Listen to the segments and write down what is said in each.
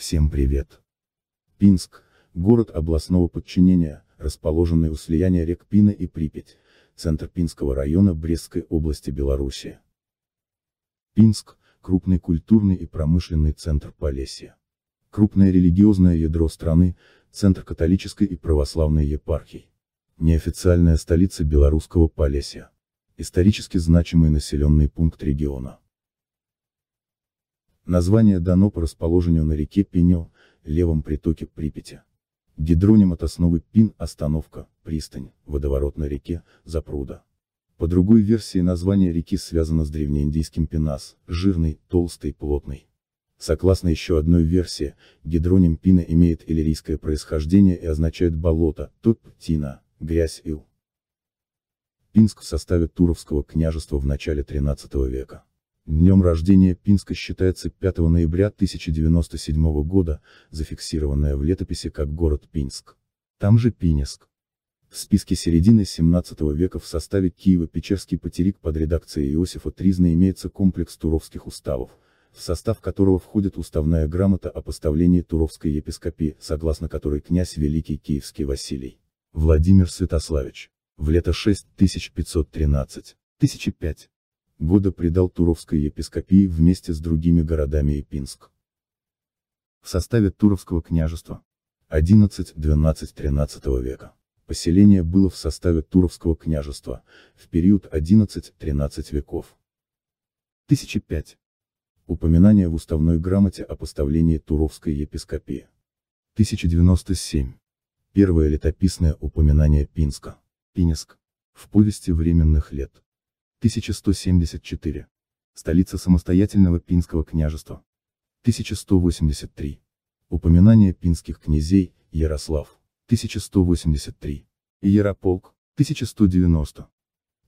Всем привет! Пинск, город областного подчинения, расположенный у слияния рек Пина и Припять, центр Пинского района Брестской области Беларуси. Пинск – крупный культурный и промышленный центр Полесья. Крупное религиозное ядро страны, центр католической и православной епархий. Неофициальная столица белорусского Полесья. Исторически значимый населенный пункт региона. Название дано по расположению на реке Пенел, левом притоке Припяти. Гидроним от основы Пин – остановка, пристань, водоворот на реке, запруда. По другой версии название реки связано с древнеиндийским пинас — жирный, толстый, плотный. Согласно еще одной версии, гидроним пина имеет иллирийское происхождение и означает болото, топ, тина, грязь, ил. Пинск в составе Туровского княжества в начале XIII века. Днем рождения Пинска считается 5 ноября 1097 года, зафиксированное в летописи как город Пинск. Там же Пинеск. В списке середины 17 века в составе Киева-Печерский потерик под редакцией Иосифа Тризна имеется комплекс туровских уставов, в состав которого входит уставная грамота о поставлении Туровской епископии, согласно которой князь Великий Киевский Василий Владимир Святославич в лето 6513-1005 года предал Туровской епископии вместе с другими городами и Пинск. В составе Туровского княжества 11-12-13 века поселение было в составе Туровского княжества в период 11-13 веков. 1005. Упоминание в уставной грамоте о поставлении Туровской епископии. 1097. Первое летописное упоминание Пинска, Пинеск в повести временных лет. 1174. Столица самостоятельного Пинского княжества. 1183. Упоминание пинских князей, Ярослав. 1183. И Ярополк. 1190.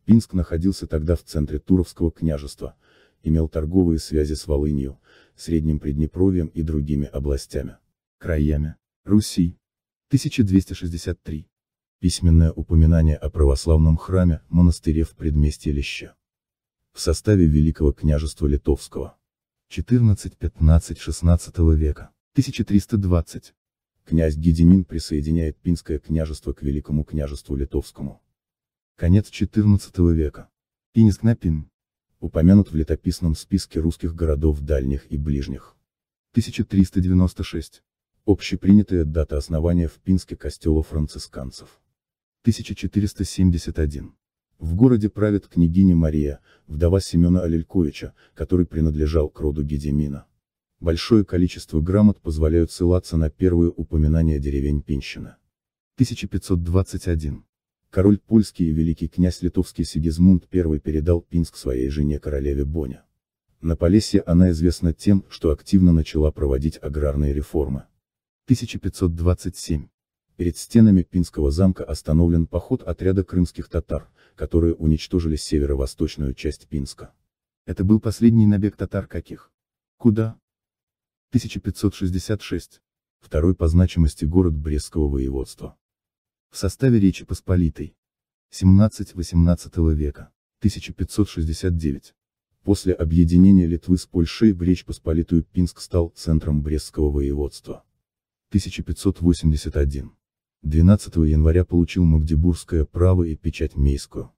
Пинск находился тогда в центре Туровского княжества, имел торговые связи с Волынью, Средним Приднепровьем и другими областями. Краями. Руси. 1263 письменное упоминание о православном храме, монастыре в предместье Леща. В составе Великого княжества Литовского. 14-15-16 века. 1320. Князь Гедемин присоединяет Пинское княжество к Великому княжеству Литовскому. Конец 14 века. Пинск на Пин. Упомянут в летописном списке русских городов дальних и ближних. 1396. Общепринятая дата основания в Пинске костела францисканцев. 1471. В городе правит княгиня Мария, вдова Семена Алельковича, который принадлежал к роду Гедемина. Большое количество грамот позволяют ссылаться на первые упоминания деревень Пинщина. 1521. Король польский и великий князь литовский Сигизмунд I передал Пинск своей жене королеве Боня. На Полесье она известна тем, что активно начала проводить аграрные реформы. 1527. Перед стенами Пинского замка остановлен поход отряда крымских татар, которые уничтожили северо-восточную часть Пинска. Это был последний набег татар каких? Куда? 1566. Второй по значимости город Брестского воеводства. В составе Речи Посполитой. 17-18 века. 1569. После объединения Литвы с Польшей в Речь Посполитую Пинск стал центром Брестского воеводства. 1581. 12 января получил магдебургское право и печать Мейско.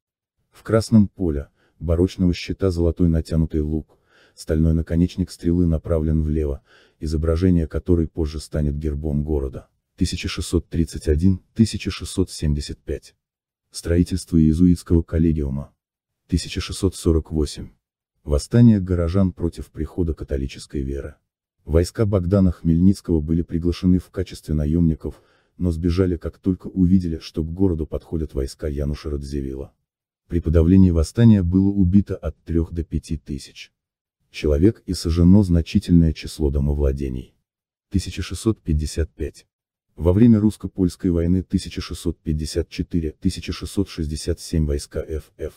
В красном поле, барочного щита золотой натянутый лук, стальной наконечник стрелы направлен влево, изображение которой позже станет гербом города. 1631-1675. Строительство иезуитского коллегиума. 1648. Восстание горожан против прихода католической веры. Войска Богдана Хмельницкого были приглашены в качестве наемников, но сбежали как только увидели, что к городу подходят войска Януша Радзивилла. При подавлении восстания было убито от 3 до 5 тысяч человек и сожжено значительное число домовладений. 1655. Во время русско-польской войны 1654-1667 войска ФФ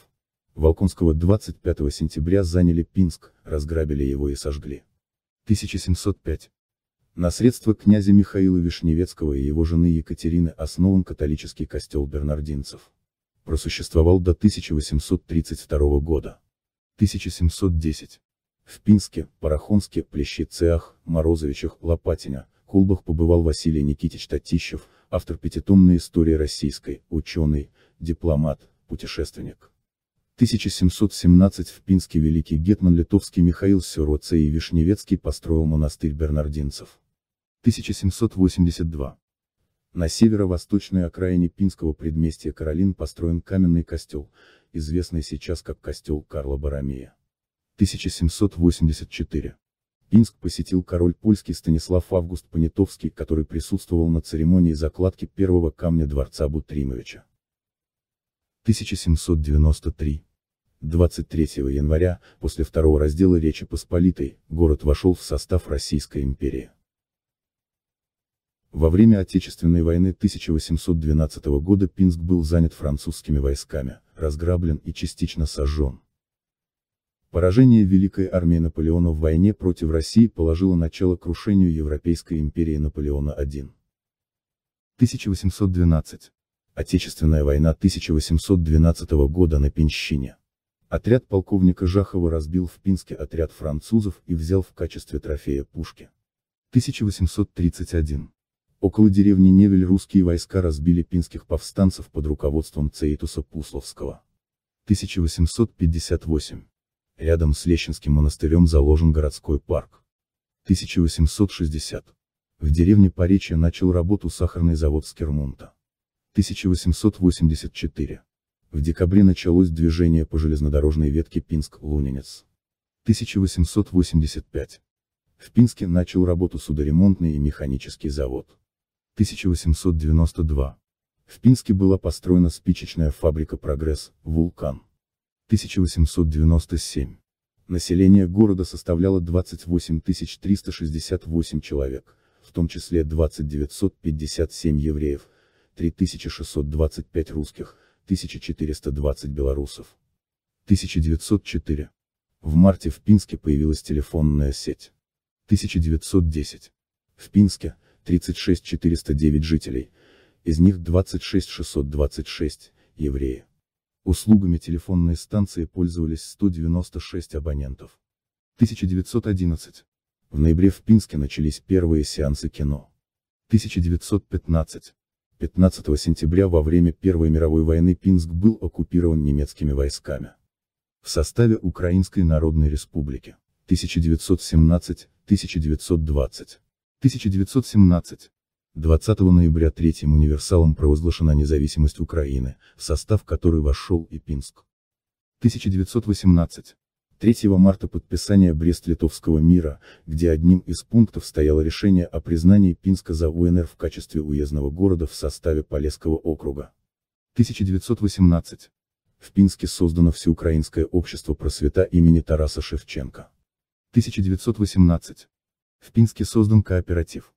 Волконского 25 сентября заняли Пинск, разграбили его и сожгли. 1705. На средства князя Михаила Вишневецкого и его жены Екатерины основан католический костел бернардинцев. Просуществовал до 1832 года. 1710. В Пинске, Парахонске, Плещицеах, Морозовичах, Лопатине, Кулбах побывал Василий Никитич Татищев, автор пятитомной истории российской, ученый, дипломат, путешественник. 1717 в Пинске великий гетман литовский Михаил Сюроце и Вишневецкий построил монастырь бернардинцев. 1782. На северо-восточной окраине Пинского предместья Каролин построен каменный костел, известный сейчас как костел Карла Барамея. 1784. Пинск посетил король польский Станислав Август Понятовский, который присутствовал на церемонии закладки первого камня дворца Бутримовича. 1793. 23 января, после второго раздела Речи Посполитой, город вошел в состав Российской империи. Во время Отечественной войны 1812 года Пинск был занят французскими войсками, разграблен и частично сожжен. Поражение Великой армии Наполеона в войне против России положило начало крушению Европейской империи Наполеона I. 1812. Отечественная война 1812 года на Пинщине. Отряд полковника Жахова разбил в Пинске отряд французов и взял в качестве трофея пушки. 1831. Около деревни Невель русские войска разбили пинских повстанцев под руководством Цеитуса Пусловского. 1858. Рядом с Лещинским монастырем заложен городской парк. 1860. В деревне Поречья начал работу сахарный завод Скермунта. 1884. В декабре началось движение по железнодорожной ветке Пинск-Лунинец. 1885. В Пинске начал работу судоремонтный и механический завод. 1892. В Пинске была построена спичечная фабрика «Прогресс», «Вулкан». 1897. Население города составляло 28 368 человек, в том числе 2957 евреев, 3625 русских, 1420 белорусов. 1904. В марте в Пинске появилась телефонная сеть. 1910. В Пинске, 36 409 жителей, из них 26 626 – евреи. Услугами телефонной станции пользовались 196 абонентов. 1911. В ноябре в Пинске начались первые сеансы кино. 1915. 15 сентября во время Первой мировой войны Пинск был оккупирован немецкими войсками. В составе Украинской Народной Республики. 1917-1920. 1917. 20 ноября Третьим универсалом провозглашена независимость Украины, в состав которой вошел и Пинск. 1918. 3 марта подписание Брест-Литовского мира, где одним из пунктов стояло решение о признании Пинска за УНР в качестве уездного города в составе Полесского округа. 1918. В Пинске создано Всеукраинское общество просвета имени Тараса Шевченко. 1918. В Пинске создан кооператив.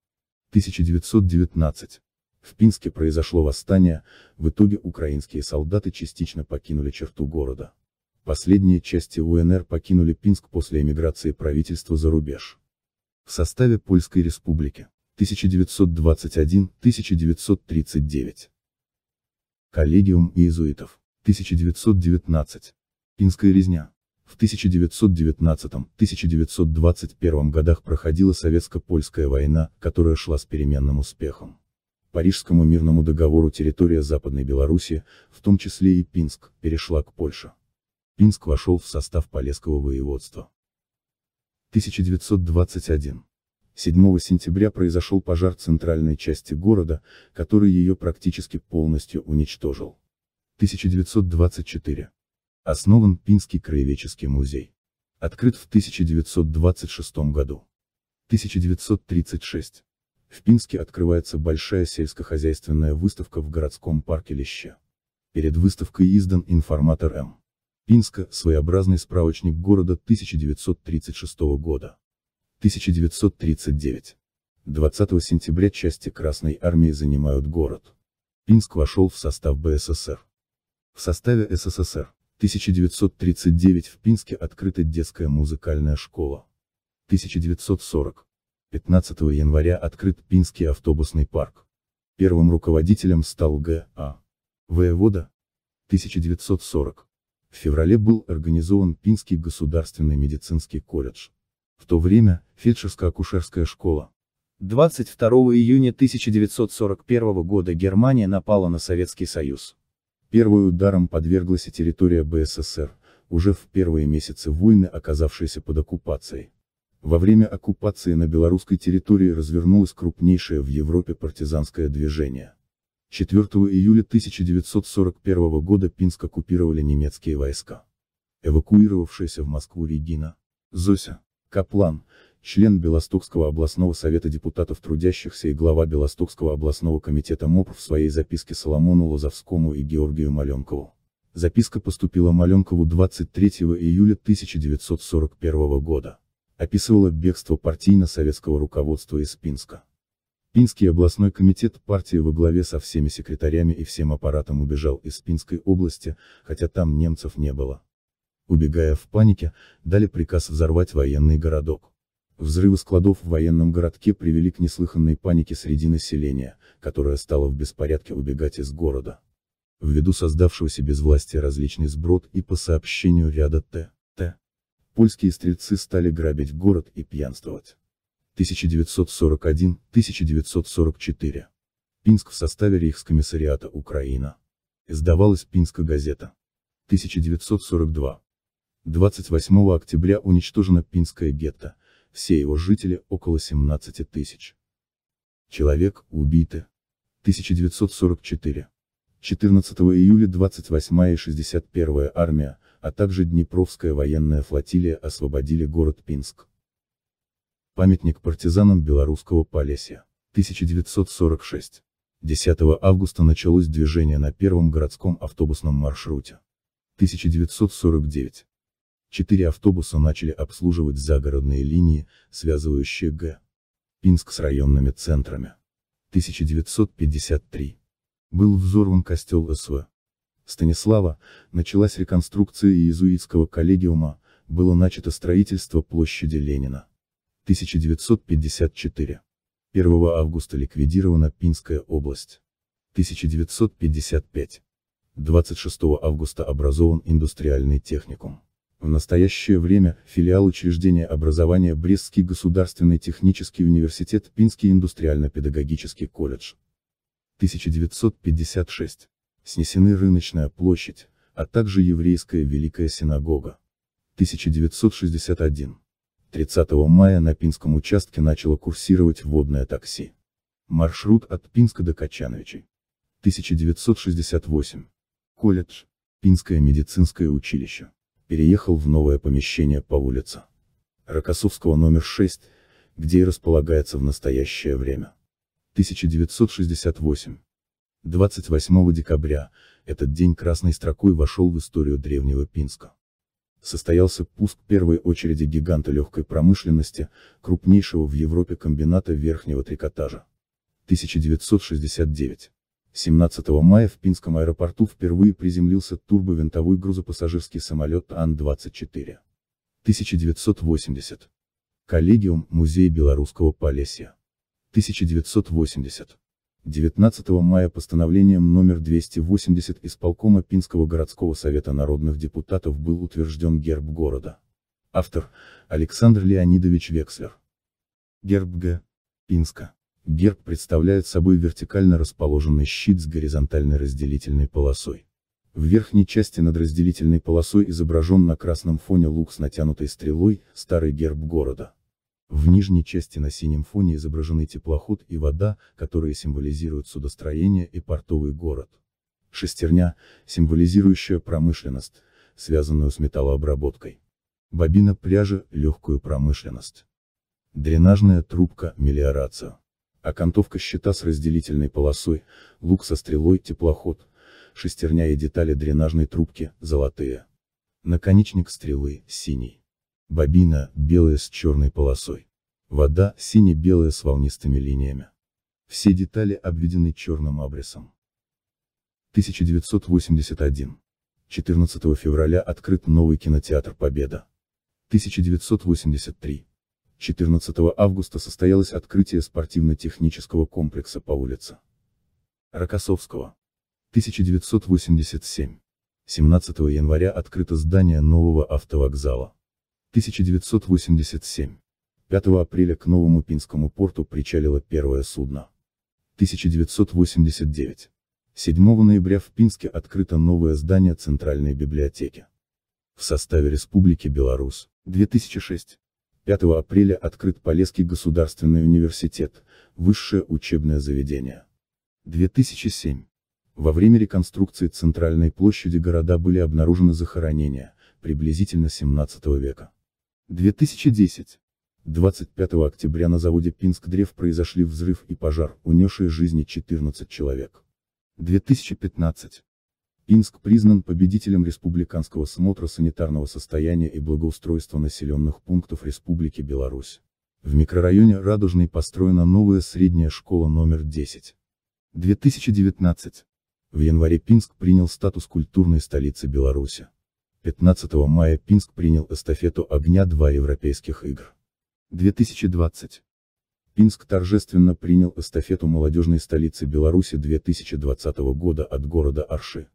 1919. В Пинске произошло восстание, в итоге украинские солдаты частично покинули черту города. Последние части УНР покинули Пинск после эмиграции правительства за рубеж. В составе Польской республики. 1921-1939. Коллегиум иезуитов. 1919. Пинская резня. В 1919-1921 годах проходила Советско-Польская война, которая шла с переменным успехом. Парижскому мирному договору территория Западной Белоруссии, в том числе и Пинск, перешла к Польше. Пинск вошел в состав Полесского воеводства. 1921. 7 сентября произошел пожар центральной части города, который ее практически полностью уничтожил. 1924. Основан Пинский краеведческий музей. Открыт в 1926 году. 1936. В Пинске открывается большая сельскохозяйственная выставка в городском парке Леща. Перед выставкой издан информатор М. Пинска, своеобразный справочник города 1936 года. 1939. 20 сентября части Красной Армии занимают город. Пинск вошел в состав БССР. В составе СССР. 1939 в Пинске открыта детская музыкальная школа. 1940. 15 января открыт Пинский автобусный парк. Первым руководителем стал Г.А. Воевода. 1940. В феврале был организован Пинский государственный медицинский колледж. В то время, фельдшерско-акушерская школа. 22 июня 1941 года Германия напала на Советский Союз. Первую ударом подверглась и территория БССР, уже в первые месяцы войны оказавшаяся под оккупацией. Во время оккупации на белорусской территории развернулось крупнейшее в Европе партизанское движение. 4 июля 1941 года Пинск оккупировали немецкие войска. Эвакуировавшаяся в Москву Регина, Зося, Каплан, член Белостокского областного совета депутатов трудящихся и глава Белостокского областного комитета МОП в своей записке Соломону Лозовскому и Георгию Маленкову. Записка поступила Маленкову 23 июля 1941 года. Описывала бегство партийно-советского руководства из Пинска. Пинский областной комитет партии во главе со всеми секретарями и всем аппаратом убежал из Пинской области, хотя там немцев не было. Убегая в панике, дали приказ взорвать военный городок. Взрывы складов в военном городке привели к неслыханной панике среди населения, которое стало в беспорядке убегать из города. Ввиду создавшегося безвластия различный сброд и по сообщению ряда Т.Т. Польские стрельцы стали грабить город и пьянствовать. 1941-1944. Пинск в составе Рейхскомиссариата Украина. Издавалась Пинска газета. 1942. 28 октября уничтожено Пинское гетто все его жители около 17 тысяч. Человек, убиты. 1944. 14 июля 28 и 61 армия, а также Днепровская военная флотилия освободили город Пинск. Памятник партизанам белорусского Полесья. 1946. 10 августа началось движение на первом городском автобусном маршруте. 1949. Четыре автобуса начали обслуживать загородные линии, связывающие Г. Пинск с районными центрами. 1953. Был взорван костел СВ. Станислава, началась реконструкция иезуитского коллегиума, было начато строительство площади Ленина. 1954. 1 августа ликвидирована Пинская область. 1955. 26 августа образован индустриальный техникум. В настоящее время, филиал учреждения образования Брестский государственный технический университет, Пинский индустриально-педагогический колледж. 1956. Снесены рыночная площадь, а также еврейская Великая Синагога. 1961. 30 мая на Пинском участке начало курсировать водное такси. Маршрут от Пинска до Качановичей. 1968. Колледж. Пинское медицинское училище переехал в новое помещение по улице Рокоссовского номер 6, где и располагается в настоящее время. 1968. 28 декабря, этот день красной строкой вошел в историю Древнего Пинска. Состоялся пуск первой очереди гиганта легкой промышленности, крупнейшего в Европе комбината верхнего трикотажа. 1969. 17 мая в Пинском аэропорту впервые приземлился турбовинтовой грузопассажирский самолет Ан-24. 1980. Коллегиум, Музей Белорусского Полесья. 1980. 19 мая постановлением номер 280 исполкома Пинского городского совета народных депутатов был утвержден герб города. Автор – Александр Леонидович Векслер. Герб Г. Пинска. Герб представляет собой вертикально расположенный щит с горизонтальной разделительной полосой. В верхней части над разделительной полосой изображен на красном фоне лук с натянутой стрелой, старый герб города. В нижней части на синем фоне изображены теплоход и вода, которые символизируют судостроение и портовый город. Шестерня, символизирующая промышленность, связанную с металлообработкой. Бобина пряжи, легкую промышленность. Дренажная трубка – мелиорация. А окантовка щита с разделительной полосой, лук со стрелой, теплоход, шестерня и детали дренажной трубки, золотые. Наконечник стрелы, синий. Бобина, белая с черной полосой. Вода, сине-белая с волнистыми линиями. Все детали обведены черным абрисом. 1981. 14 февраля открыт новый кинотеатр «Победа». 1983. 14 августа состоялось открытие спортивно-технического комплекса по улице Рокоссовского. 1987. 17 января открыто здание нового автовокзала. 1987. 5 апреля к Новому Пинскому порту причалило первое судно. 1989. 7 ноября в Пинске открыто новое здание Центральной библиотеки. В составе Республики Беларусь, 2006. 5 апреля открыт Полесский государственный университет, высшее учебное заведение. 2007. Во время реконструкции центральной площади города были обнаружены захоронения, приблизительно 17 века. 2010. 25 октября на заводе Пинск-Древ произошли взрыв и пожар, унесшие жизни 14 человек. 2015. Пинск признан победителем Республиканского смотра санитарного состояния и благоустройства населенных пунктов Республики Беларусь. В микрорайоне Радужный построена новая средняя школа номер 10. 2019. В январе Пинск принял статус культурной столицы Беларуси. 15 мая Пинск принял эстафету огня два Европейских игр. 2020. Пинск торжественно принял эстафету молодежной столицы Беларуси 2020 года от города Арши.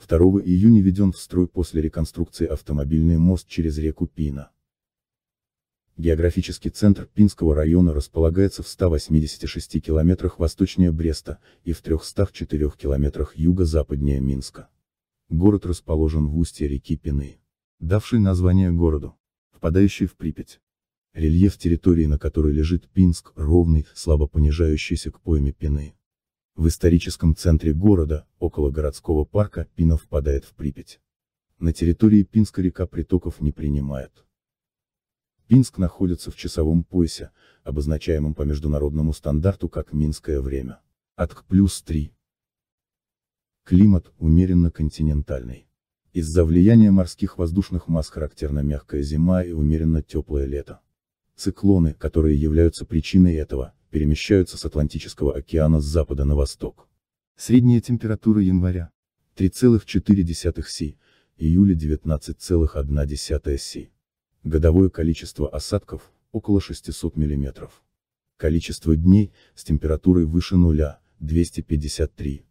2 июня введен в строй после реконструкции автомобильный мост через реку Пина. Географический центр Пинского района располагается в 186 километрах восточнее Бреста и в 304 километрах юго-западнее Минска. Город расположен в устье реки Пины, давшей название городу, впадающей в Припять. Рельеф территории, на которой лежит Пинск, ровный, слабо понижающийся к пойме Пины. В историческом центре города, около городского парка, Пина впадает в Припять. На территории Пинска река притоков не принимает. Пинск находится в часовом поясе, обозначаемом по международному стандарту как «Минское время». От плюс 3. Климат, умеренно континентальный. Из-за влияния морских воздушных масс характерна мягкая зима и умеренно теплое лето. Циклоны, которые являются причиной этого, перемещаются с Атлантического океана с запада на восток. Средняя температура января 3,4 Си, июля 19,1 Си. Годовое количество осадков – около 600 мм. Количество дней с температурой выше нуля – 253.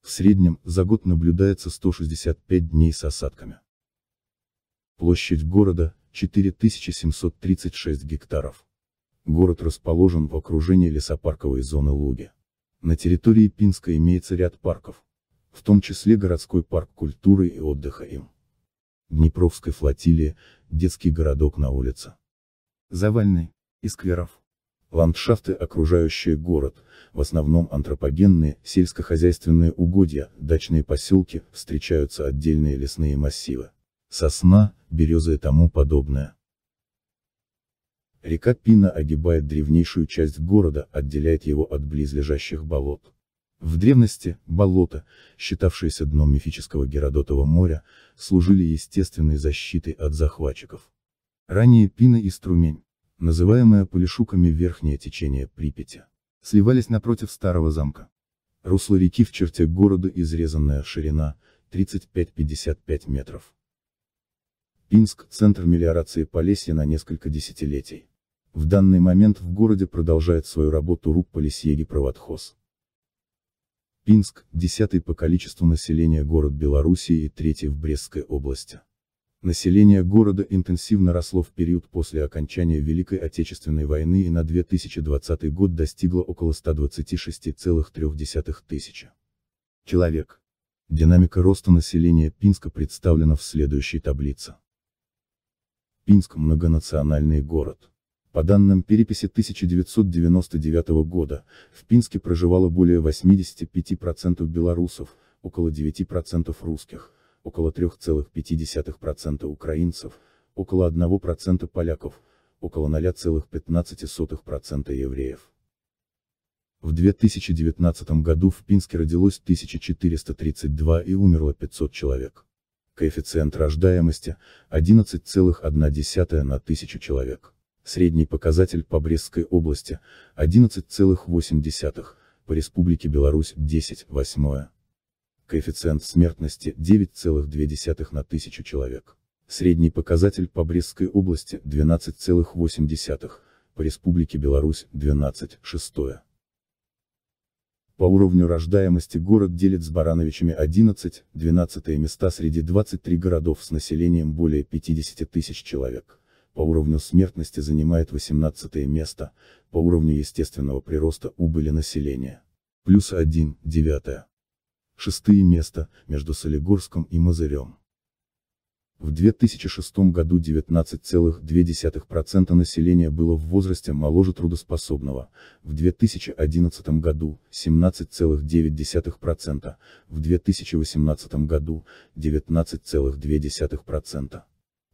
В среднем за год наблюдается 165 дней с осадками. Площадь города – 4736 гектаров. Город расположен в окружении лесопарковой зоны Луги. На территории Пинска имеется ряд парков, в том числе городской парк культуры и отдыха им. Днепровской флотилии, детский городок на улице. Завальный, и скверов. Ландшафты, окружающие город, в основном антропогенные, сельскохозяйственные угодья, дачные поселки, встречаются отдельные лесные массивы. Сосна, береза и тому подобное. Река Пина огибает древнейшую часть города, отделяет его от близлежащих болот. В древности, болота, считавшиеся дном мифического Геродотова моря, служили естественной защитой от захватчиков. Ранее Пина и Струмень, называемая Полишуками верхнее течение Припяти, сливались напротив старого замка. Русло реки в черте города изрезанная ширина 35-55 метров. Пинск – центр мелиорации Полесья на несколько десятилетий. В данный момент в городе продолжает свою работу РУП Полисьегипроводхоз. Пинск – десятый по количеству населения город Белоруссии и третий в Брестской области. Население города интенсивно росло в период после окончания Великой Отечественной войны и на 2020 год достигло около 126,3 тысячи человек. Динамика роста населения Пинска представлена в следующей таблице. Пинск – многонациональный город. По данным переписи 1999 года, в Пинске проживало более 85% белорусов, около 9% русских, около 3,5% украинцев, около 1% поляков, около 0,15% евреев. В 2019 году в Пинске родилось 1432 и умерло 500 человек. Коэффициент рождаемости – 11,1 на 1000 человек средний показатель по Брестской области 11,8, по Республике Беларусь 10,8. Коэффициент смертности 9,2 на тысячу человек. Средний показатель по Брестской области 12,8, по Республике Беларусь 12,6. По уровню рождаемости город делит с Барановичами 11, 12 места среди 23 городов с населением более 50 тысяч человек по уровню смертности занимает 18 место, по уровню естественного прироста убыли населения. Плюс 1, 9. Шестые место, между Солигорском и Мазырем. В 2006 году 19,2% населения было в возрасте моложе трудоспособного, в 2011 году 17,9%, в 2018 году 19,2%.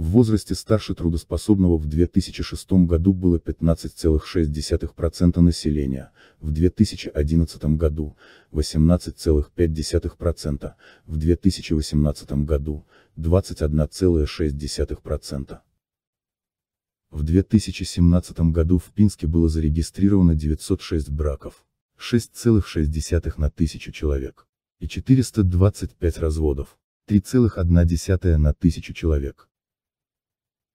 в возрасте старше трудоспособного в 2006 году было 15,6% населения, в 2011 году – 18,5%, в 2018 году – 21,6%. В 2017 году в Пинске было зарегистрировано 906 браков, 6,6 на тысячу человек, и 425 разводов, 3,1 на тысячу человек.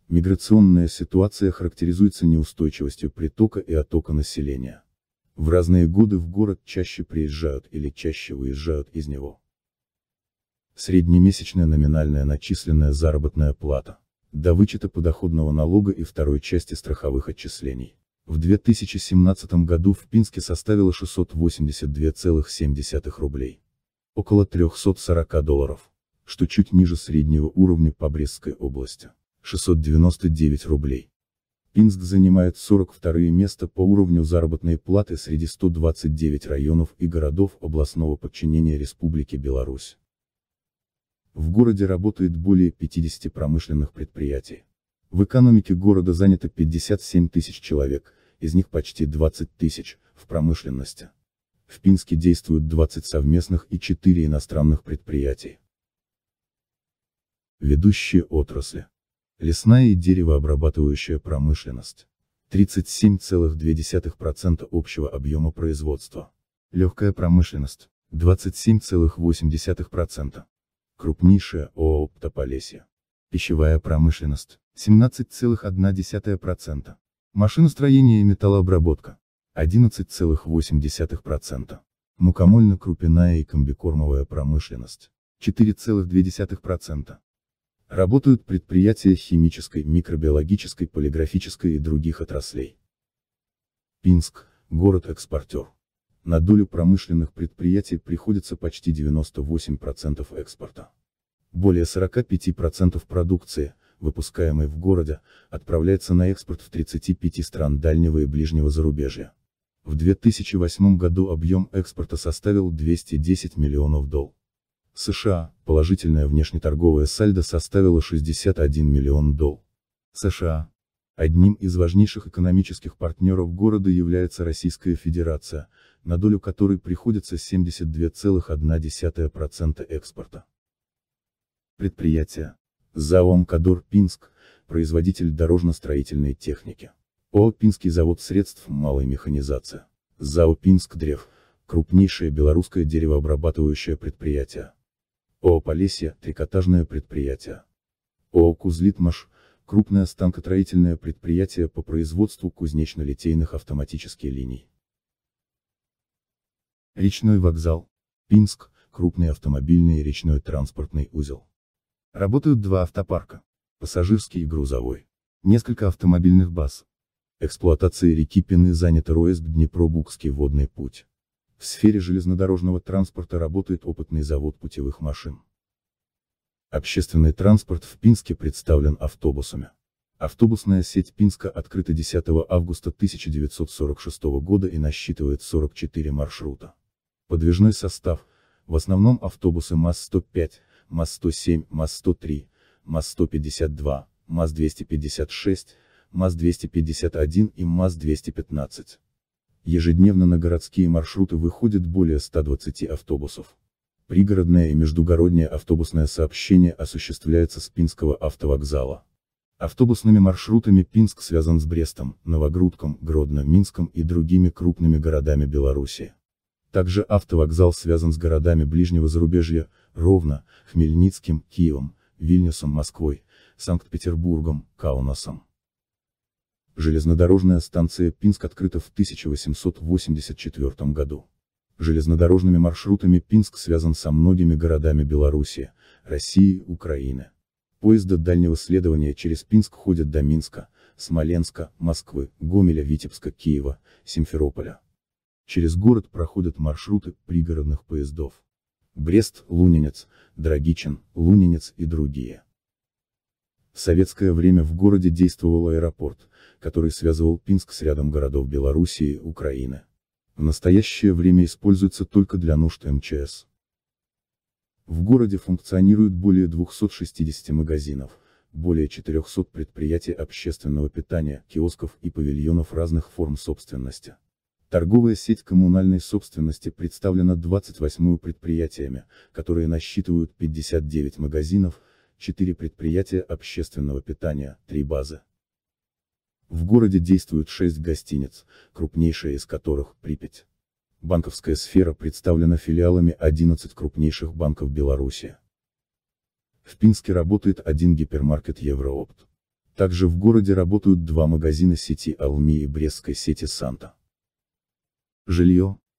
Миграционная ситуация характеризуется неустойчивостью притока и оттока населения. В разные годы в город чаще приезжают или чаще уезжают из него. Среднемесячная номинальная начисленная заработная плата. До вычета подоходного налога и второй части страховых отчислений. В 2017 году в Пинске составила 682,7 рублей. Около 340 долларов. Что чуть ниже среднего уровня по Брестской области. 699 рублей. Пинск занимает 42 место по уровню заработной платы среди 129 районов и городов областного подчинения Республики Беларусь. В городе работает более 50 промышленных предприятий. В экономике города занято 57 тысяч человек, из них почти 20 тысяч, в промышленности. В Пинске действуют 20 совместных и 4 иностранных предприятий. Ведущие отрасли. Лесная и деревообрабатывающая промышленность. 37,2% общего объема производства. Легкая промышленность. 27,8%. Крупнейшая ООО «Птополесье». Пищевая промышленность. 17,1%. Машиностроение и металлообработка. 11,8%. Мукомольно-крупяная и комбикормовая промышленность. 4,2%. Работают предприятия химической, микробиологической, полиграфической и других отраслей. Пинск – город-экспортер. На долю промышленных предприятий приходится почти 98% экспорта. Более 45% продукции, выпускаемой в городе, отправляется на экспорт в 35 стран дальнего и ближнего зарубежья. В 2008 году объем экспорта составил 210 миллионов долларов. США, положительное внешнеторговое сальдо составило 61 миллион долл. США. Одним из важнейших экономических партнеров города является Российская Федерация, на долю которой приходится 72,1% экспорта. Предприятия. ЗАОМ «Кадор Пинск», производитель дорожно-строительной техники. ООО «Пинский завод средств малой механизации». ЗАО «Пинск Древ», крупнейшее белорусское деревообрабатывающее предприятие. ООО «Полесье» – трикотажное предприятие. ООО «Кузлитмаш» – крупное станкотроительное предприятие по производству кузнечно-литейных автоматических линий. Речной вокзал. Пинск – крупный автомобильный и речной транспортный узел. Работают два автопарка. Пассажирский и грузовой. Несколько автомобильных баз. Эксплуатация реки Пины занят Роеск-Днепробукский водный путь. В сфере железнодорожного транспорта работает опытный завод путевых машин. Общественный транспорт в Пинске представлен автобусами. Автобусная сеть Пинска открыта 10 августа 1946 года и насчитывает 44 маршрута. Подвижной состав, в основном автобусы МАЗ-105, МАЗ-107, МАЗ-103, МАЗ-152, МАЗ-256, МАЗ-251 и МАЗ-215. Ежедневно на городские маршруты выходит более 120 автобусов. Пригородное и междугороднее автобусное сообщение осуществляется с Пинского автовокзала. Автобусными маршрутами Пинск связан с Брестом, Новогрудком, Гродно, Минском и другими крупными городами Беларуси. Также автовокзал связан с городами ближнего зарубежья, Ровно, Хмельницким, Киевом, Вильнюсом, Москвой, Санкт-Петербургом, Каунасом. Железнодорожная станция Пинск открыта в 1884 году. Железнодорожными маршрутами Пинск связан со многими городами Беларуси, России, Украины. Поезда дальнего следования через Пинск ходят до Минска, Смоленска, Москвы, Гомеля, Витебска, Киева, Симферополя. Через город проходят маршруты пригородных поездов. Брест, Лунинец, Драгичин, Лунинец и другие. В советское время в городе действовал аэропорт, который связывал Пинск с рядом городов Белоруссии, Украины. В настоящее время используется только для нужд МЧС. В городе функционируют более 260 магазинов, более 400 предприятий общественного питания, киосков и павильонов разных форм собственности. Торговая сеть коммунальной собственности представлена 28 предприятиями, которые насчитывают 59 магазинов, 4 предприятия общественного питания, 3 базы. В городе действуют 6 гостиниц, крупнейшая из которых – Припять. Банковская сфера представлена филиалами 11 крупнейших банков Беларуси. В Пинске работает один гипермаркет Евроопт. Также в городе работают два магазина сети Алми и Брестской сети Санта. Жилье,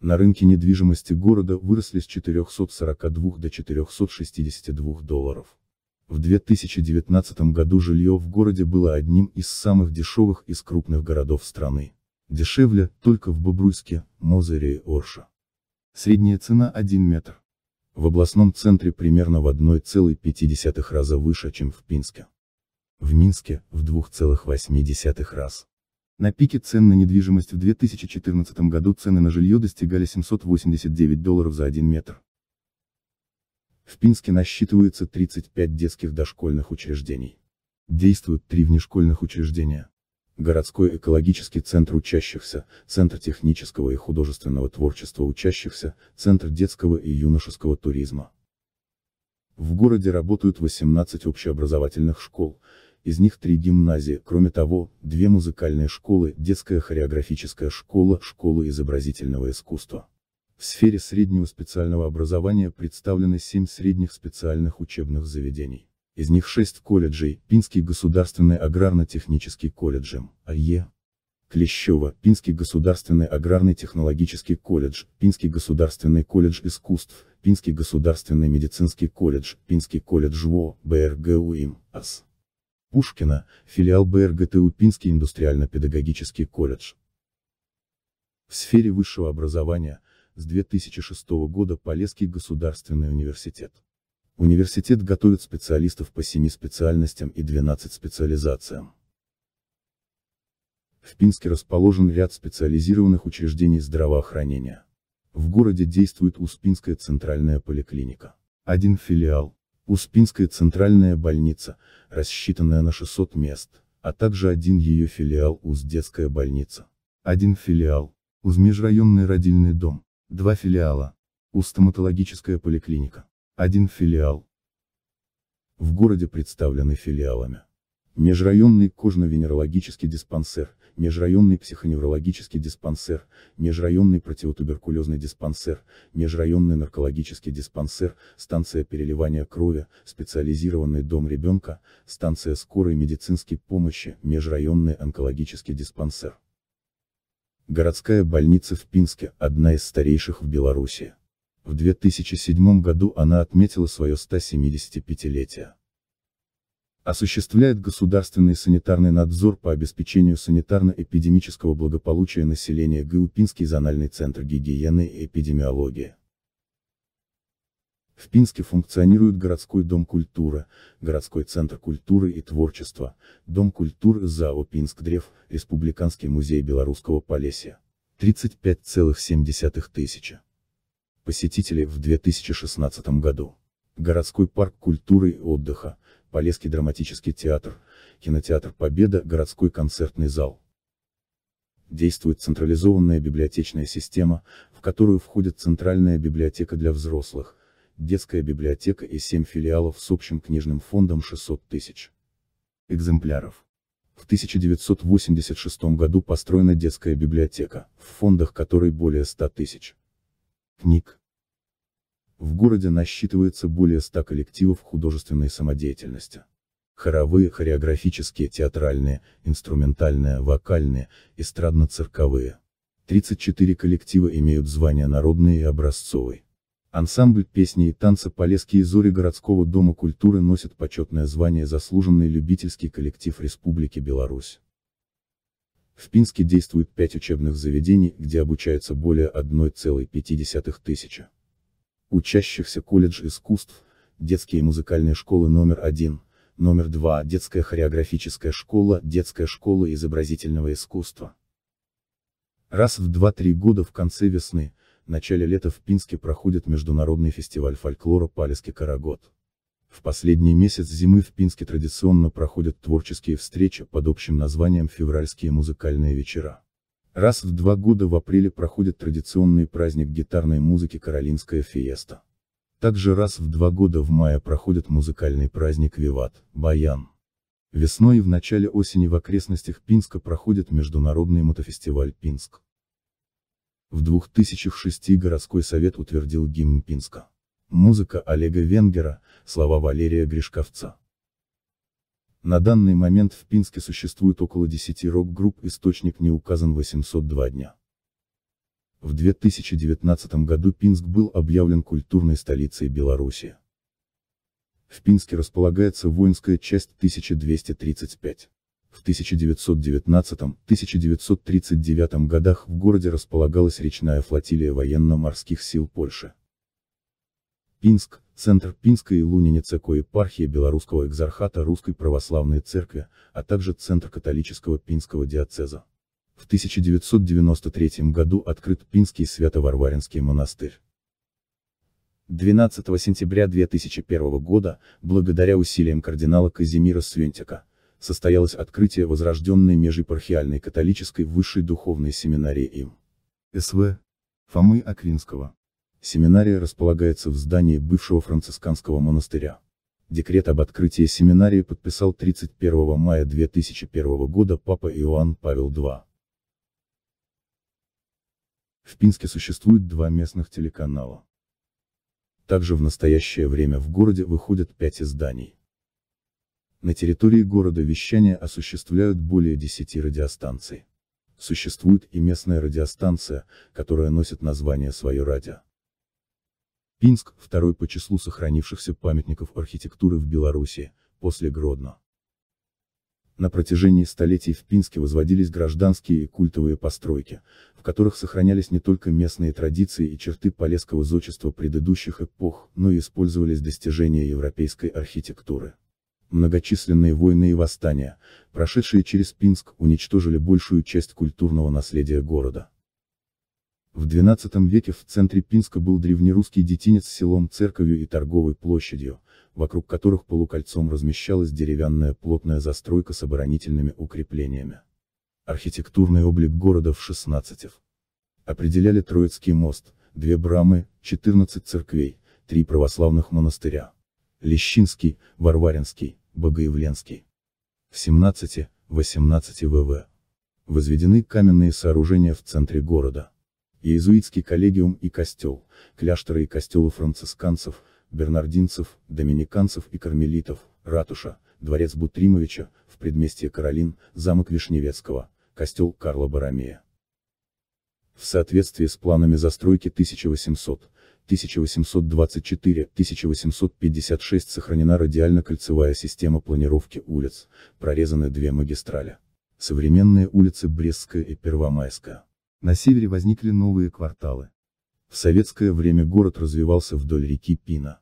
на рынке недвижимости города выросли с 442 до 462 долларов. В 2019 году жилье в городе было одним из самых дешевых из крупных городов страны. Дешевле, только в Бобруйске, Мозыре и Орше. Средняя цена 1 метр. В областном центре примерно в 1,5 раза выше, чем в Пинске. В Минске, в 2,8 раз. На пике цен на недвижимость в 2014 году цены на жилье достигали 789 долларов за один метр. В Пинске насчитывается 35 детских дошкольных учреждений. Действуют три внешкольных учреждения. Городской экологический центр учащихся, Центр технического и художественного творчества учащихся, Центр детского и юношеского туризма. В городе работают 18 общеобразовательных школ, из них три гимназии, кроме того, две музыкальные школы, детская хореографическая школа, школа изобразительного искусства. В сфере среднего специального образования представлены семь средних специальных учебных заведений. Из них шесть колледжей, Пинский государственный аграрно-технический колледж АЕ, Клещева, Пинский государственный аграрный технологический колледж, Пинский государственный колледж искусств, Пинский государственный медицинский колледж, Пинский колледж ВО, им. АС. Пушкина, филиал БРГТУ Пинский индустриально-педагогический колледж. В сфере высшего образования, с 2006 года Полесский государственный университет. Университет готовит специалистов по 7 специальностям и 12 специализациям. В Пинске расположен ряд специализированных учреждений здравоохранения. В городе действует Успинская центральная поликлиника. Один филиал, Успинская центральная больница, рассчитанная на 600 мест, а также один ее филиал Уз детская больница. Один филиал. Уз межрайонный родильный дом. Два филиала. Уз стоматологическая поликлиника. Один филиал. В городе представлены филиалами. Межрайонный кожно-венерологический диспансер, межрайонный психоневрологический диспансер, межрайонный противотуберкулезный диспансер, межрайонный наркологический диспансер, станция переливания крови, специализированный дом ребенка, станция скорой медицинской помощи, межрайонный онкологический диспансер. Городская больница в Пинске – одна из старейших в Беларуси. В 2007 году она отметила свое 175-летие осуществляет государственный санитарный надзор по обеспечению санитарно-эпидемического благополучия населения Гылпинский зональный центр гигиены и эпидемиологии. В Пинске функционирует городской дом культуры, городской центр культуры и творчества, дом культуры ЗАО Пинск-Древ, Республиканский музей Белорусского Полесья. 35,7 тысяча посетителей в 2016 году. Городской парк культуры и отдыха, Полесский драматический театр, кинотеатр «Победа», городской концертный зал. Действует централизованная библиотечная система, в которую входит Центральная библиотека для взрослых, детская библиотека и семь филиалов с общим книжным фондом 600 тысяч экземпляров. В 1986 году построена детская библиотека, в фондах которой более 100 тысяч книг. В городе насчитывается более ста коллективов художественной самодеятельности. Хоровые, хореографические, театральные, инструментальные, вокальные, эстрадно-цирковые. 34 коллектива имеют звания народные и образцовые. Ансамбль песни и танца «Полесские зори» городского дома культуры носит почетное звание «Заслуженный любительский коллектив Республики Беларусь». В Пинске действует пять учебных заведений, где обучаются более 1,5 тысячи учащихся колледж искусств, детские музыкальные школы номер один, номер два, детская хореографическая школа, детская школа изобразительного искусства. Раз в 2-3 года в конце весны, начале лета в Пинске проходит международный фестиваль фольклора «Палеский Карагод». В последний месяц зимы в Пинске традиционно проходят творческие встречи под общим названием «Февральские музыкальные вечера». Раз в два года в апреле проходит традиционный праздник гитарной музыки Каролинская фиеста. Также раз в два года в мае проходит музыкальный праздник Виват, Баян. Весной и в начале осени в окрестностях Пинска проходит международный мотофестиваль Пинск. В 2006 городской совет утвердил гимн Пинска. Музыка Олега Венгера, слова Валерия Гришковца. На данный момент в Пинске существует около 10 рок-групп, источник не указан 802 дня. В 2019 году Пинск был объявлен культурной столицей Беларуси. В Пинске располагается воинская часть 1235. В 1919-1939 годах в городе располагалась речная флотилия военно-морских сил Польши. Пинск, Центр Пинская и Лунинецкой епархия Белорусского экзархата Русской Православной Церкви, а также Центр католического Пинского диоцеза. В 1993 году открыт Пинский Свято-Варваринский монастырь. 12 сентября 2001 года, благодаря усилиям кардинала Казимира Свентика, состоялось открытие возрожденной межепархиальной католической высшей духовной семинарии им. СВ. Фомы Аквинского. Семинария располагается в здании бывшего францисканского монастыря. Декрет об открытии семинарии подписал 31 мая 2001 года Папа Иоанн Павел II. В Пинске существует два местных телеканала. Также в настоящее время в городе выходят пять изданий. На территории города вещания осуществляют более 10 радиостанций. Существует и местная радиостанция, которая носит название свое радио. Пинск – второй по числу сохранившихся памятников архитектуры в Беларуси, после Гродно. На протяжении столетий в Пинске возводились гражданские и культовые постройки, в которых сохранялись не только местные традиции и черты полесского зодчества предыдущих эпох, но и использовались достижения европейской архитектуры. Многочисленные войны и восстания, прошедшие через Пинск, уничтожили большую часть культурного наследия города. В XII веке в центре Пинска был древнерусский детинец с селом, церковью и торговой площадью, вокруг которых полукольцом размещалась деревянная плотная застройка с оборонительными укреплениями. Архитектурный облик города в 16 определяли Троицкий мост, две брамы, 14 церквей, три православных монастыря. Лещинский, Варваринский, Богоявленский. В 17-18 ВВ. Возведены каменные сооружения в центре города иезуитский коллегиум и костел, кляшторы и костелы францисканцев, бернардинцев, доминиканцев и кармелитов, ратуша, дворец Бутримовича, в предместье Каролин, замок Вишневецкого, костел Карла Барамея. В соответствии с планами застройки 1800, 1824, 1856 сохранена радиально-кольцевая система планировки улиц, прорезаны две магистрали. Современные улицы Брестская и Первомайская. На севере возникли новые кварталы. В советское время город развивался вдоль реки Пина.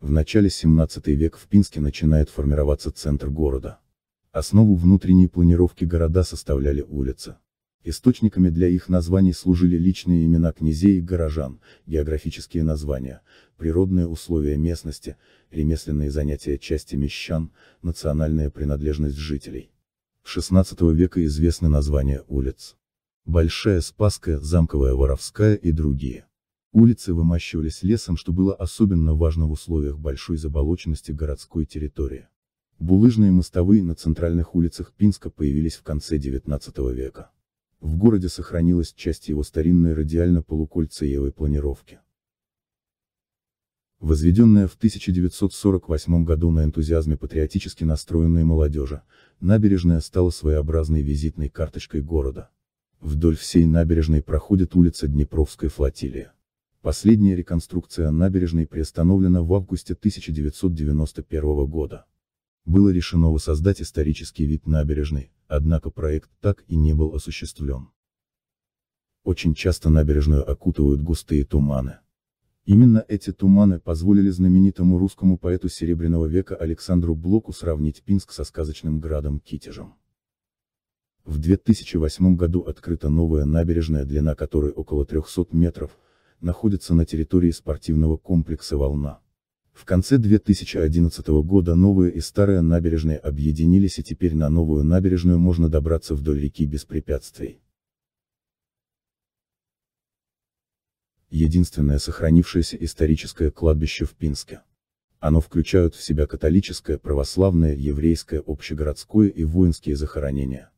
В начале 17 века в Пинске начинает формироваться центр города. Основу внутренней планировки города составляли улицы. Источниками для их названий служили личные имена князей и горожан, географические названия, природные условия местности, ремесленные занятия части мещан, национальная принадлежность жителей. С XVI века известны названия улиц. Большая Спасская, Замковая Воровская и другие. Улицы вымощивались лесом, что было особенно важно в условиях большой заболоченности городской территории. Булыжные мостовые на центральных улицах Пинска появились в конце XIX века. В городе сохранилась часть его старинной радиально-полукольцеевой планировки. Возведенная в 1948 году на энтузиазме патриотически настроенной молодежи, набережная стала своеобразной визитной карточкой города. Вдоль всей набережной проходит улица Днепровской флотилии. Последняя реконструкция набережной приостановлена в августе 1991 года. Было решено воссоздать исторический вид набережной, однако проект так и не был осуществлен. Очень часто набережную окутывают густые туманы. Именно эти туманы позволили знаменитому русскому поэту Серебряного века Александру Блоку сравнить Пинск со сказочным градом Китежем. В 2008 году открыта новая набережная длина которой около 300 метров, находится на территории спортивного комплекса «Волна». В конце 2011 года новая и старая набережные объединились и теперь на новую набережную можно добраться вдоль реки без препятствий. единственное сохранившееся историческое кладбище в Пинске. Оно включает в себя католическое, православное, еврейское, общегородское и воинские захоронения.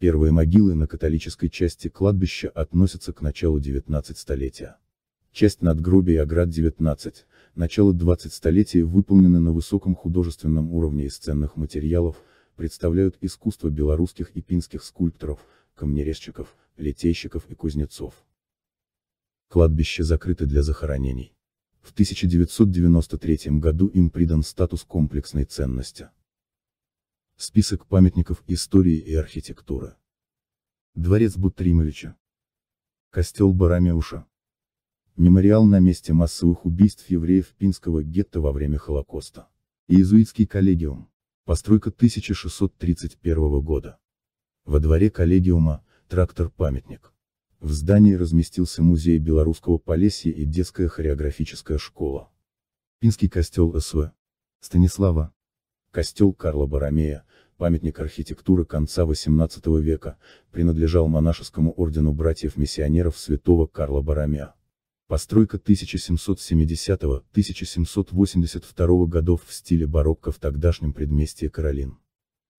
Первые могилы на католической части кладбища относятся к началу 19 столетия. Часть надгробий оград 19, начало 20 столетия выполнены на высоком художественном уровне из ценных материалов, представляют искусство белорусских и пинских скульпторов, камнерезчиков, литейщиков и кузнецов. Кладбище закрыто для захоронений. В 1993 году им придан статус комплексной ценности. Список памятников истории и архитектуры. Дворец Бутримовича. Костел Барамеуша. Мемориал на месте массовых убийств евреев Пинского гетто во время Холокоста. Иезуитский коллегиум. Постройка 1631 года. Во дворе коллегиума, трактор-памятник. В здании разместился музей белорусского Полесья и детская хореографическая школа. Пинский костел СВ. Станислава. Костел Карла Баромея, памятник архитектуры конца XVIII века, принадлежал монашескому ордену братьев-миссионеров святого Карла Баромея. Постройка 1770-1782 годов в стиле барокко в тогдашнем предместье Каролин.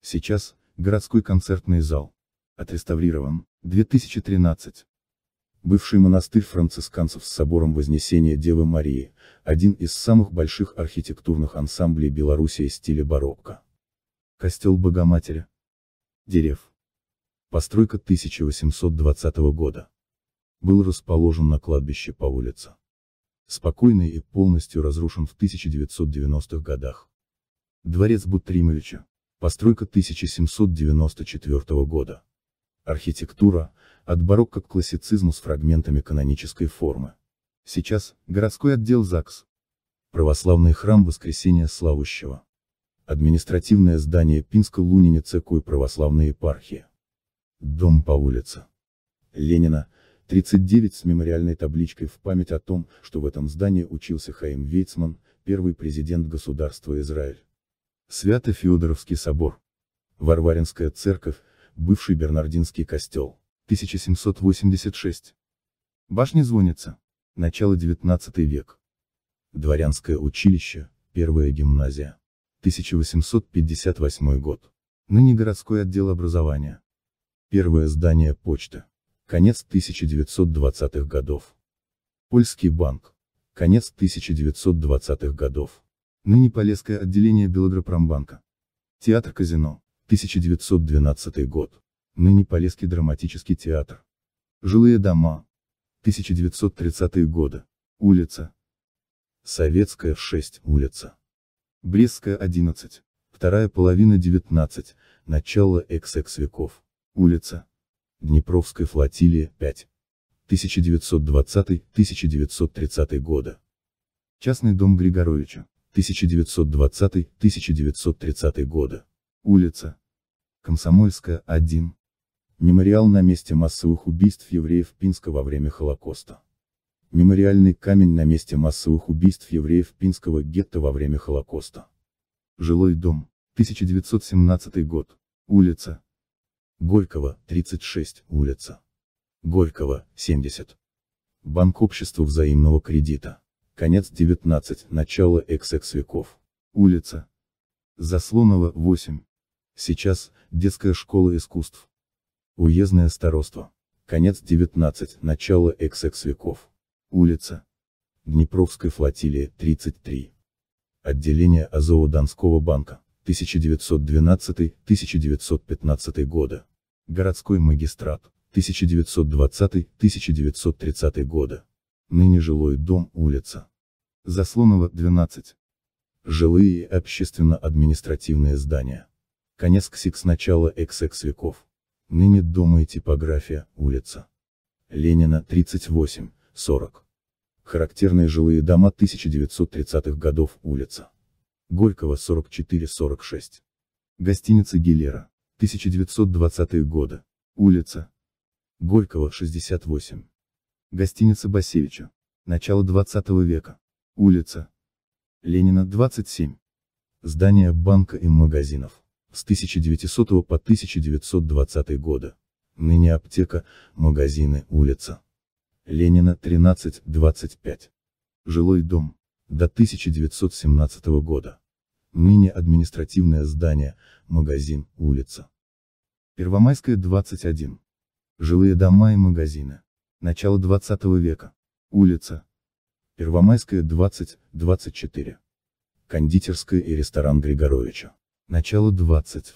Сейчас, городской концертный зал. Отреставрирован, 2013. Бывший монастырь францисканцев с собором Вознесения Девы Марии, один из самых больших архитектурных ансамблей Белоруссии стиля барокко. Костел Богоматери. Дерев. Постройка 1820 года. Был расположен на кладбище по улице. Спокойный и полностью разрушен в 1990-х годах. Дворец Бутримовича. Постройка 1794 года. Архитектура, от барокко к классицизму с фрагментами канонической формы. Сейчас, городской отдел ЗАГС. Православный храм Воскресения Славущего. Административное здание Пинска-Лунини Цекуй православной епархии. Дом по улице. Ленина, 39 с мемориальной табличкой в память о том, что в этом здании учился Хаим Вейцман, первый президент государства Израиль. Свято-Феодоровский собор. Варваринская церковь, бывший Бернардинский костел, 1786. Башня звонится начало XIX век. Дворянское училище, первая гимназия. 1858 год. Ныне городской отдел образования. Первое здание почты. Конец 1920-х годов. Польский банк. Конец 1920-х годов. Ныне Полесское отделение Белогропромбанка Театр казино. 1912 год. Ныне Полесский драматический театр. Жилые дома. 1930-е годы. Улица. Советская, 6, улица. Брестская, 11. Вторая половина 19, начало XX веков. Улица. Днепровская флотилия, 5. 1920-1930 годы. Частный дом Григоровича. 1920-1930 годы. Улица. Комсомольская, 1. Мемориал на месте массовых убийств евреев Пинска во время Холокоста. Мемориальный камень на месте массовых убийств евреев Пинского гетто во время Холокоста. Жилой дом, 1917 год, улица. Горького, 36, улица. Горького, 70. Банк общества взаимного кредита. Конец 19, начало XX веков. Улица. Заслонова, 8. Сейчас, детская школа искусств. Уездное староство. Конец 19, начало XX веков. Улица. Днепровской флотилии, 33. Отделение Азово-Донского банка, 1912-1915 года. Городской магистрат, 1920-1930 года. Ныне жилой дом, улица. Заслонова, 12. Жилые и общественно-административные здания. Конец КСИК с начала XX веков ныне дома и типография, улица. Ленина, 38, 40. Характерные жилые дома 1930-х годов, улица. Горького, 44-46. Гостиница Гилера, 1920-е годы, улица. Горького, 68. Гостиница Басевича, начало 20 века, улица. Ленина, 27. Здание банка и магазинов с 1900 по 1920 года. Ныне аптека, магазины, улица. Ленина, 13, 25. Жилой дом. До 1917 года. Ныне административное здание, магазин, улица. Первомайская, 21. Жилые дома и магазины. Начало 20 века. Улица. Первомайская, 20, 24. Кондитерская и ресторан Григоровича начало 20.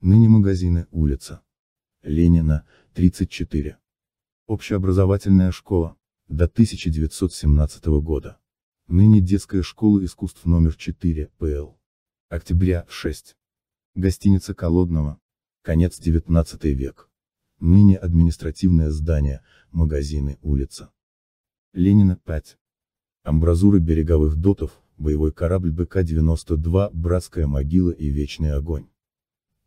Ныне магазины, улица. Ленина, 34. Общеобразовательная школа. До 1917 года. Ныне детская школа искусств номер 4, ПЛ. Октября, 6. Гостиница Колодного. Конец 19 век. Ныне административное здание, магазины, улица. Ленина, 5. Амбразуры береговых дотов, боевой корабль БК-92, Братская могила и Вечный огонь.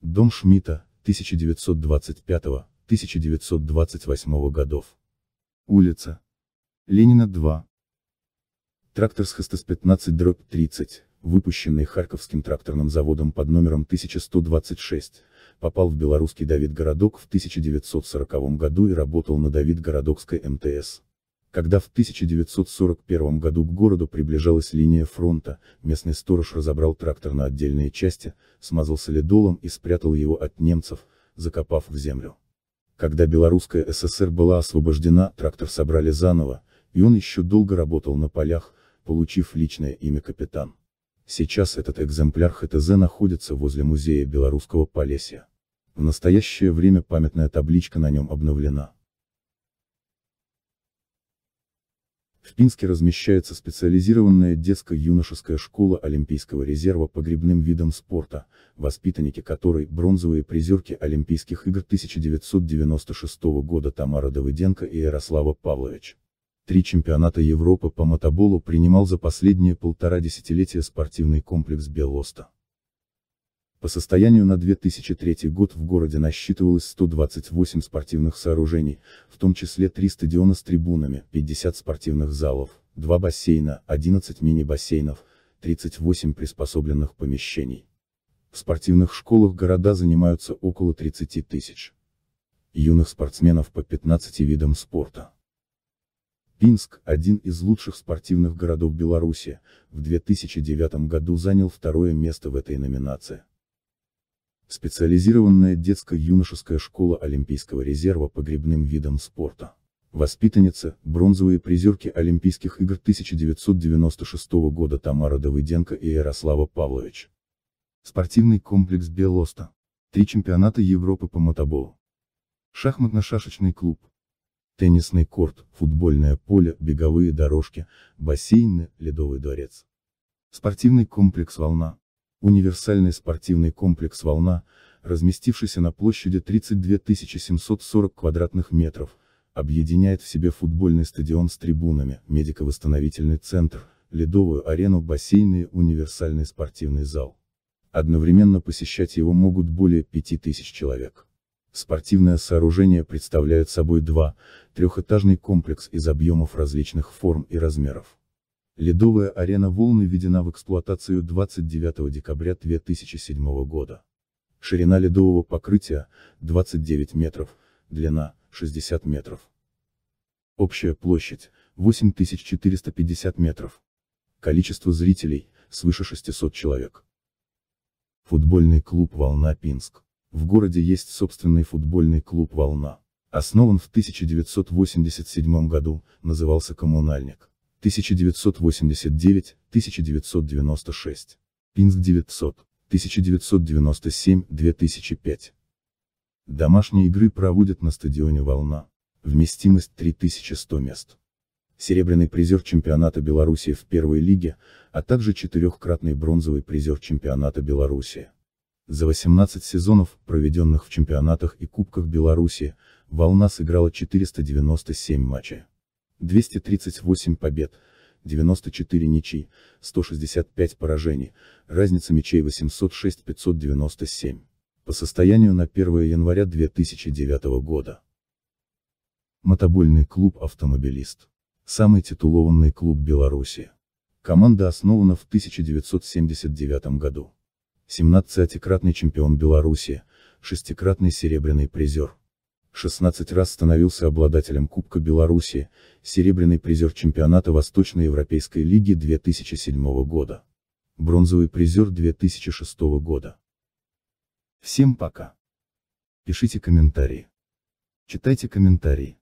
Дом Шмидта, 1925-1928 годов. Улица. Ленина 2. Трактор с Хестес-15-30, выпущенный Харьковским тракторным заводом под номером 1126, попал в белорусский Давидгородок в 1940 году и работал на Давидгородокской МТС. Когда в 1941 году к городу приближалась линия фронта, местный сторож разобрал трактор на отдельные части, смазал солидолом и спрятал его от немцев, закопав в землю. Когда Белорусская ССР была освобождена, трактор собрали заново, и он еще долго работал на полях, получив личное имя капитан. Сейчас этот экземпляр ХТЗ находится возле музея Белорусского Полесья. В настоящее время памятная табличка на нем обновлена. В Пинске размещается специализированная детско-юношеская школа Олимпийского резерва по грибным видам спорта, воспитанники которой – бронзовые призерки Олимпийских игр 1996 года Тамара Давыденко и Ярослава Павлович. Три чемпионата Европы по мотоболу принимал за последние полтора десятилетия спортивный комплекс «Белоста». По состоянию на 2003 год в городе насчитывалось 128 спортивных сооружений, в том числе 3 стадиона с трибунами, 50 спортивных залов, 2 бассейна, 11 мини-бассейнов, 38 приспособленных помещений. В спортивных школах города занимаются около 30 тысяч юных спортсменов по 15 видам спорта. Пинск – один из лучших спортивных городов Беларуси, в 2009 году занял второе место в этой номинации. Специализированная детско-юношеская школа Олимпийского резерва по грибным видам спорта. Воспитанница, бронзовые призерки Олимпийских игр 1996 года Тамара Давыденко и Ярослава Павлович. Спортивный комплекс Белоста. Три чемпионата Европы по мотоболу. Шахматно-шашечный клуб. Теннисный корт, футбольное поле, беговые дорожки, бассейны, ледовый дворец. Спортивный комплекс «Волна». Универсальный спортивный комплекс «Волна», разместившийся на площади 32 740 квадратных метров, объединяет в себе футбольный стадион с трибунами, медико-восстановительный центр, ледовую арену, бассейны и универсальный спортивный зал. Одновременно посещать его могут более 5000 человек. Спортивное сооружение представляет собой два, трехэтажный комплекс из объемов различных форм и размеров. Ледовая арена «Волны» введена в эксплуатацию 29 декабря 2007 года. Ширина ледового покрытия – 29 метров, длина – 60 метров. Общая площадь – 8450 метров. Количество зрителей – свыше 600 человек. Футбольный клуб «Волна Пинск». В городе есть собственный футбольный клуб «Волна». Основан в 1987 году, назывался «Коммунальник». 1989-1996. Пинск 900, 1997-2005. Домашние игры проводят на стадионе «Волна». Вместимость 3100 мест. Серебряный призер чемпионата Беларуси в первой лиге, а также четырехкратный бронзовый призер чемпионата Беларуси. За 18 сезонов, проведенных в чемпионатах и кубках Беларуси, «Волна» сыграла 497 матчей. 238 побед, 94 ничьи, 165 поражений, разница мячей 806-597. По состоянию на 1 января 2009 года. Мотобольный клуб «Автомобилист». Самый титулованный клуб Беларуси. Команда основана в 1979 году. 17-кратный чемпион Беларуси, шестикратный серебряный призер. 16 раз становился обладателем Кубка Беларуси, серебряный призер чемпионата Восточноевропейской лиги 2007 года. Бронзовый призер 2006 года. Всем пока. Пишите комментарии. Читайте комментарии.